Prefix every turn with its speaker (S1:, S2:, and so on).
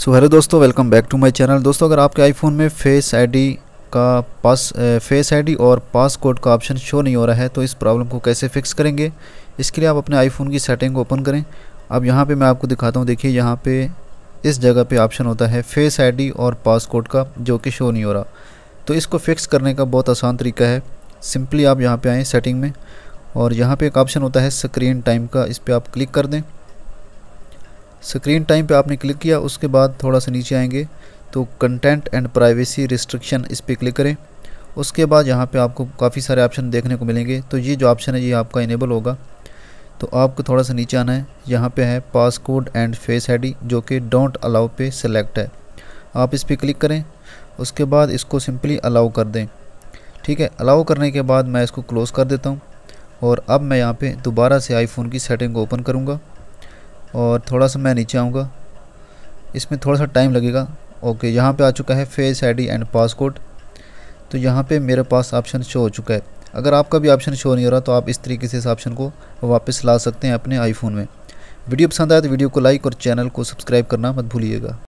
S1: सो hello दोस्तों welcome back to my channel दोस्तों अगर आपके आईफोन में फेस आईडी का पास फेस आईडी और पासकोड का ऑप्शन शो नहीं हो रहा है तो इस प्रॉब्लम को कैसे फिक्स करेंगे इसके लिए आप अपने आईफोन की सेटिंग को ओपन करें अब यहाँ पे मैं आपको दिखाता हूँ देखिए यहाँ पे इस जगह पे ऑप्शन होता है फेस आई और पासकोड का जो कि शो नहीं हो रहा तो इसको फिक्स करने का बहुत आसान तरीका है सिंपली आप यहाँ पर आएँ सेटिंग में और यहाँ पर एक ऑप्शन होता है स्क्रीन टाइम का इस पर आप क्लिक कर दें स्क्रीन टाइम पे आपने क्लिक किया उसके बाद थोड़ा सा नीचे आएंगे तो कंटेंट एंड प्राइवेसी रिस्ट्रिक्शन इस पर क्लिक करें उसके बाद यहाँ पे आपको काफ़ी सारे ऑप्शन देखने को मिलेंगे तो ये जो ऑप्शन है ये आपका इनेबल होगा तो आपको थोड़ा सा नीचे आना है यहाँ पे है पासकोड एंड फेस आईडी जो कि डोंट अलाउ पे सिलेक्ट है आप इस पर क्लिक करें उसके बाद इसको सिंपली अलाउ कर दें ठीक है अलाउ करने के बाद मैं इसको क्लोज़ कर देता हूँ और अब मैं यहाँ पे दोबारा से आईफोन की सेटिंग को ओपन करूँगा और थोड़ा सा मैं नीचे आऊँगा इसमें थोड़ा सा टाइम लगेगा ओके यहाँ पे आ चुका है फेस आईडी एंड पासकोड तो यहाँ पे मेरे पास ऑप्शन शो हो चुका है अगर आपका भी ऑप्शन शो नहीं हो रहा तो आप इस तरीके से इस ऑप्शन को वापस ला सकते हैं अपने आईफोन में वीडियो पसंद आए तो वीडियो को लाइक और चैनल को सब्सक्राइब करना मत भूलिएगा